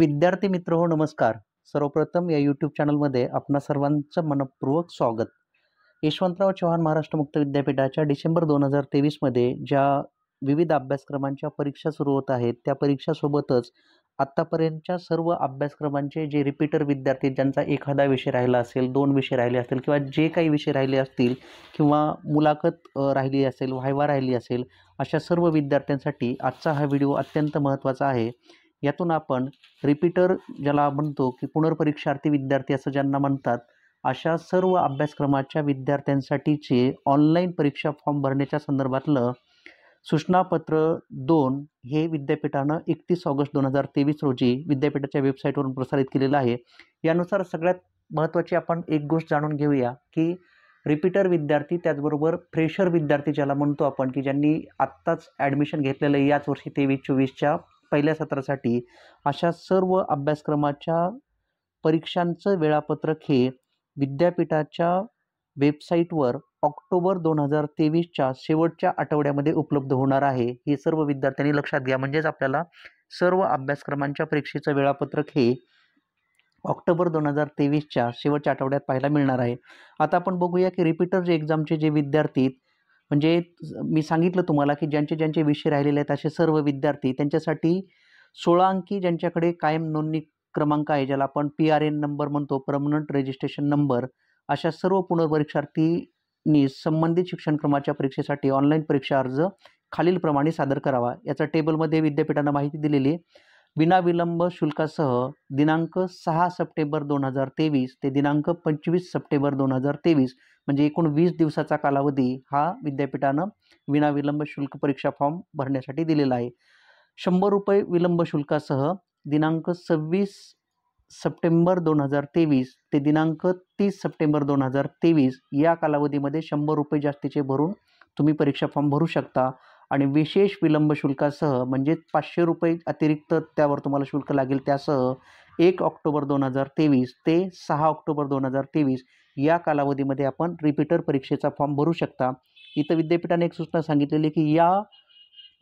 विद्यार्थी मित्र हो नमस्कार सर्वप्रथम या यूट्यूब चॅनलमध्ये आपणा सर्वांचं मनपूर्वक स्वागत यशवंतराव चव्हाण महाराष्ट्र मुक्त विद्यापीठाच्या डिसेंबर दोन हजार तेवीसमध्ये ज्या विविध अभ्यासक्रमांच्या परीक्षा सुरू होत आहेत त्या परीक्षासोबतच आत्तापर्यंतच्या सर्व अभ्यासक्रमांचे जे रिपीटर विद्यार्थी ज्यांचा एखादा विषय राहिला असेल दोन विषय राहिले असतील किंवा जे काही विषय राहिले असतील किंवा मुलाखत राहिली असेल व्हायवा राहिली असेल अशा सर्व विद्यार्थ्यांसाठी आजचा हा व्हिडिओ अत्यंत महत्त्वाचा आहे यातून आपण रिपीटर ज्याला म्हणतो की पुनर्परीक्षार्थी विद्यार्थी असं ज्यांना म्हणतात अशा सर्व अभ्यासक्रमाच्या विद्यार्थ्यांसाठीचे ऑनलाईन परीक्षा फॉर्म भरण्याच्या संदर्भातलं सूचनापत्र दोन हे विद्यापीठानं एकतीस ऑगस्ट दोन हजार तेवीस रोजी विद्यापीठाच्या वेबसाईटवरून प्रसारित केलेलं आहे यानुसार सगळ्यात महत्त्वाची आपण एक गोष्ट जाणून घेऊया की रिपीटर विद्यार्थी त्याचबरोबर फ्रेशर विद्यार्थी ज्याला म्हणतो आपण की ज्यांनी आत्ताच ॲडमिशन घेतलेलं आहे याच वर्षी तेवीस चोवीसच्या पहिल्या सत्रासाठी अशा सर्व अभ्यासक्रमाच्या परीक्षांचं वेळापत्रक हे विद्यापीठाच्या वेबसाईटवर ऑक्टोबर दोन हजार तेवीसच्या शेवटच्या आठवड्यामध्ये उपलब्ध होणार आहे हे सर्व विद्यार्थ्यांनी लक्षात घ्या म्हणजेच आपल्याला सर्व अभ्यासक्रमांच्या परीक्षेचं वेळापत्रक हे ऑक्टोबर दोन हजार तेवीसच्या शेवटच्या आठवड्यात पाहायला मिळणार आहे आता आपण बघूया की रिपीटर जे एक्झामचे जे विद्यार्थी म्हणजे मी सांगितलं तुम्हाला की ज्यांचे ज्यांचे विषय राहिलेले आहेत असे सर्व विद्यार्थी त्यांच्यासाठी सोळा अंकी ज्यांच्याकडे कायम नोंदणी क्रमांक आहे ज्याला आपण पी आर एन नंबर म्हणतो परमनंट रजिस्ट्रेशन नंबर अशा सर्व पुनर्परीक्षार्थींनी संबंधित शिक्षणक्रमाच्या परीक्षेसाठी ऑनलाईन परीक्षा अर्ज खालीलप्रमाणे सादर करावा याचा टेबलमध्ये विद्यापीठानं माहिती दिलेली आहे विनाविलंब शुल्कासह दिनांक सहा सप्टेंबर दोन हजार तेवीस ते दिनांक पंचवीस सप्टेंबर दोन हजार तेवीस म्हणजे एकूण वीस दिवसाचा कालावधी हा विद्यापीठानं विनाविलंब शुल्क परीक्षा फॉर्म भरण्यासाठी दिलेला आहे शंभर रुपये विलंब शुल्कासह दिनांक सव्वीस सप्टेंबर दोन हजार तेवीस ते दिनांक तीस सप्टेंबर दोन हजार तेवीस या कालावधीमध्ये शंभर रुपये जास्तीचे भरून तुम्ही परीक्षा फॉर्म भरू शकता आणि विशेष विलंब शुल्कासह म्हणजेच पाचशे रुपये अतिरिक्त त्यावर तुम्हाला शुल्क लागेल त्यासह एक ऑक्टोबर दोन हजार तेवीस ते सहा ऑक्टोबर दोन हजार तेवीस या कालावधीमध्ये आपण रिपीटर परीक्षेचा फॉर्म भरू शकता इथं विद्यापीठाने एक सूचना सांगितलेली की या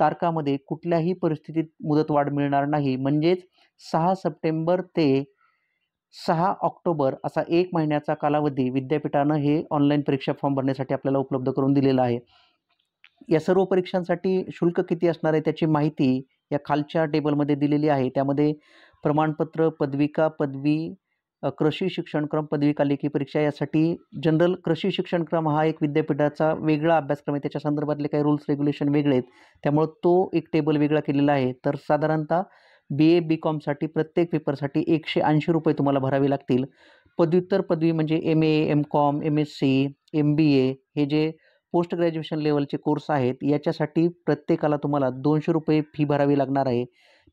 तारखामध्ये कुठल्याही परिस्थितीत मुदतवाढ मिळणार नाही म्हणजेच सहा सप्टेंबर ते सहा ऑक्टोबर असा एक महिन्याचा कालावधी विद्यापीठानं हे ऑनलाईन परीक्षा फॉर्म भरण्यासाठी आपल्याला उपलब्ध करून दिलेला आहे या सर्व परीक्षांसाठी शुल्क किती असणार आहे त्याची माहिती या खालच्या टेबलमध्ये दिलेली आहे त्यामध्ये प्रमाणपत्र पदविका पदवी कृषी शिक्षणक्रम पदविका लेखी परीक्षा यासाठी जनरल कृषी शिक्षणक्रम हा एक विद्यापीठाचा वेगळा अभ्यासक्रम आहे त्याच्या संदर्भातले काही रूल्स रेग्युलेशन वेगळे आहेत त्यामुळं तो एक टेबल वेगळा केलेला आहे तर साधारणतः बी ए बी कॉमसाठी प्रत्येक पेपरसाठी एकशे ऐंशी रुपये तुम्हाला भरावे लागतील पदव्युत्तर पदवी म्हणजे M A M com M S C M B A हे जे पोस्ट ग्रॅज्युएशन लेवलचे कोर्स आहेत याच्यासाठी प्रत्येकाला तुम्हाला दोनशे रुपये फी भरावी लागणार आहे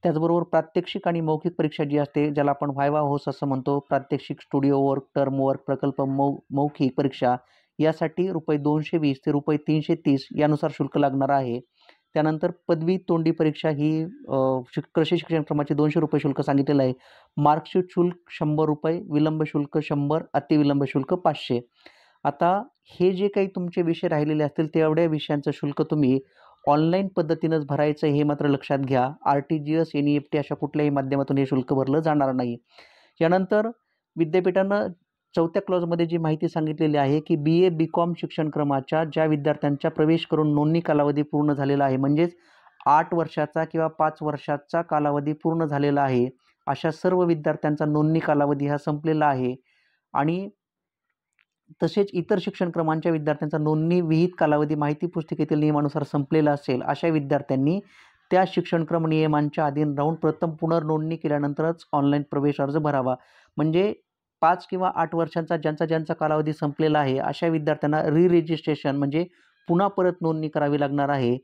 त्याचबरोबर प्रात्यक्षिक आणि मौखिक परीक्षा जी असते ज्याला आपण व्हायवा होस असं म्हणतो प्रात्यक्षिक स्टुडिओ वर्क टर्म वर्क प्रकल्प मौ मौखिक परीक्षा यासाठी रुपये दोनशे वीस ते रुपये तीनशे तीस यानुसार शुल्क लागणार आहे त्यानंतर पदवी तोंडी परीक्षा ही शिक कृषी शिक्षण दोनशे रुपये शुल्क सांगितलेलं आहे मार्कशीट शुल्क शंभर रुपये विलंब शुल्क शंभर अतिविलंब शुल्क पाचशे आता हे जे काही तुमचे विषय राहिलेले असतील तेवढ्या विषयांचं शुल्क तुम्ही ऑनलाईन पद्धतीनंच भरायचं हे मात्र लक्षात घ्या R T G S N E F T अशा कुठल्याही माध्यमातून हे शुल्क भरलं जाणार नाही यानंतर विद्यापीठानं चौथ्या क्लॉजमध्ये जी माहिती सांगितलेली आहे की बी ए बी कॉम शिक्षणक्रमाच्या ज्या विद्यार्थ्यांचा प्रवेश करून नोंदणी कालावधी पूर्ण झालेला आहे म्हणजेच आठ वर्षाचा किंवा पाच वर्षाचा कालावधी पूर्ण झालेला आहे अशा सर्व विद्यार्थ्यांचा नोंदणी कालावधी हा संपलेला आहे आणि तसेच इतर शिक्षण क्रमांच्या विद्यार्थ्यांचा नोंदणी विहित कालावधी माहिती पुस्तिकेतील नियमानुसार संपलेला असेल अशा विद्यार्थ्यांनी त्या शिक्षणक्रम नियमांच्या अधीन राहून प्रथम पुनर्नोंदणी केल्यानंतरच ऑनलाईन प्रवेश अर्ज भरावा म्हणजे पाच किंवा आठ वर्षांचा ज्यांचा ज्यांचा कालावधी संपलेला आहे अशा विद्यार्थ्यांना रिरजिस्ट्रेशन म्हणजे पुन्हा परत नोंदणी करावी लागणार आहे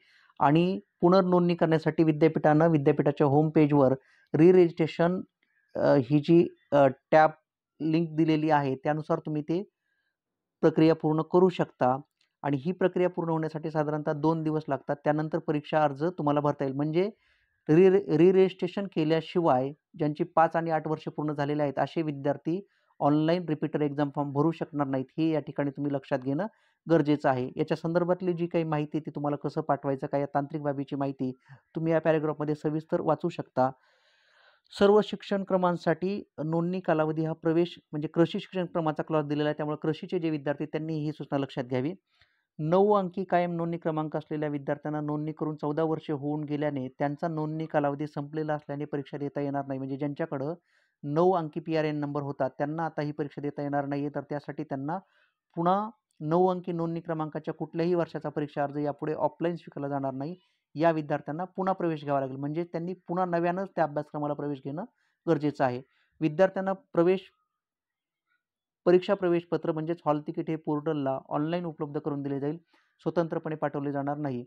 आणि पुनर्नोंदणी करण्यासाठी विद्यापीठानं विद्यापीठाच्या होम पेजवर रिरजिस्ट्रेशन ही जी टॅब लिंक दिलेली आहे त्यानुसार तुम्ही ते प्रक्रिया पूर्ण करू शकता आणि ही प्रक्रिया पूर्ण होण्यासाठी साधारणतः दोन दिवस लागतात त्यानंतर परीक्षा अर्ज तुम्हाला भरता येईल म्हणजे रि रि केल्याशिवाय ज्यांची पाच आणि आठ वर्ष पूर्ण झालेले आहेत असे विद्यार्थी ऑनलाईन रिपीटर एक्झाम फॉर्म भरू शकणार नाहीत हे या ठिकाणी तुम्ही लक्षात घेणं गरजेचं आहे याच्या संदर्भातली जी काही माहिती ती तुम्हाला कसं पाठवायचं काय या तांत्रिक बाबीची माहिती तुम्ही या पॅरेग्राफमध्ये सविस्तर वाचू शकता सर्व शिक्षण क्रमांसाठी नोंदणी कालावधी हा प्रवेश म्हणजे कृषी शिक्षण क्रमाचा क्लॉज दिलेला आहे त्यामुळे कृषीचे जे विद्यार्थी त्यांनी ही सूचना लक्षात घ्यावी नऊ अंकी कायम नोंदणी क्रमांक असलेल्या विद्यार्थ्यांना नोंदणी करून चौदा वर्षे होऊन गेल्याने त्यांचा नोंदणी कालावधी संपलेला असल्याने परीक्षा देता येणार नाही म्हणजे ज्यांच्याकडं नऊ अंकी पी आर एन नंबर होता त्यांना आता ही परीक्षा देता येणार नाही तर त्यासाठी त्यांना पुन्हा नऊ अंकी नोंदणी क्रमांकाच्या कुठल्याही वर्षाचा परीक्षा अर्ज यापुढे ऑफलाईन स्वीकारला जाणार नाही या विद्यार्थ्यांना पुन्हा प्रवेश घ्यावा लागेल म्हणजे त्यांनी पुन्हा नव्यानंच त्या अभ्यासक्रमाला प्रवेश घेणं गरजेचं आहे विद्यार्थ्यांना प्रवेश परीक्षा प्रवेशपत्र म्हणजेच हॉल तिकीट हे पोर्टलला ऑनलाईन उपलब्ध करून दिले जाईल स्वतंत्रपणे पाठवले जाणार नाही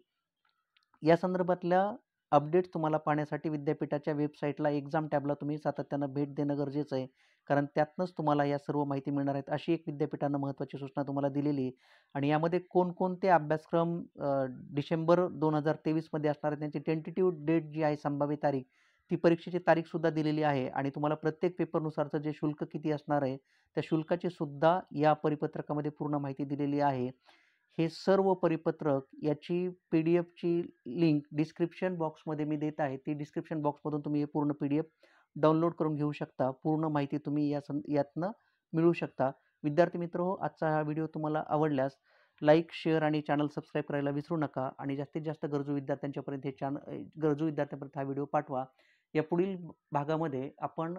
या संदर्भातल्या अपडेट्स तुम्हाला पाहण्यासाठी विद्यापीठाच्या वेबसाईटला एक्झाम टॅबला तुम्ही सातत्यानं भेट देणं गरजेचं आहे कारण त्यातनंच तुम्हाला या सर्व माहिती मिळणार आहेत अशी एक विद्यापीठानं महत्त्वाची सूचना तुम्हाला दिलेली आणि यामध्ये कोणकोणते अभ्यासक्रम डिसेंबर दोन हजार तेवीसमध्ये असणार आहेत त्यांची टेंटेटिव्ह डेट जी आहे संभाव्य तारीख ती परीक्षेची तारीखसुद्धा दिलेली आहे आणि तुम्हाला प्रत्येक पेपरनुसारचं जे शुल्क किती असणार आहे त्या शुल्काची सुद्धा या परिपत्रकामध्ये पूर्ण माहिती दिलेली आहे हे सर्व परिपत्रक याची पी डी एफची लिंक डिस्क्रिप्शन बॉक्समध्ये मी देत आहे ती डिस्क्रिप्शन बॉक्समधून तुम्ही हे पूर्ण पी डी एफ डाउनलोड करून घेऊ शकता पूर्ण माहिती तुम्ही या सं यातनं मिळू शकता विद्यार्थी मित्र हो आजचा हा व्हिडिओ तुम्हाला आवडल्यास लाईक शेअर आणि चॅनल सबस्क्राईब करायला विसरू नका आणि जास्तीत जास्त गरजू विद्यार्थ्यांच्यापर्यंत हे चॅन गरजू विद्यार्थ्यांपर्यंत हा व्हिडिओ पाठवा या पुढील भागामध्ये आपण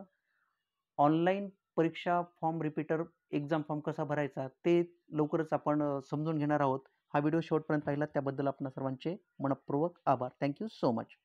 ऑनलाईन परीक्षा फॉर्म रिपीटर एक्झाम फॉर्म कसा भरायचा ते लवकरच आपण समजून घेणार आहोत हा व्हिडिओ शेवटपर्यंत पाहिला त्याबद्दल आपण सर्वांचे मनपूर्वक आभार थँक्यू सो मच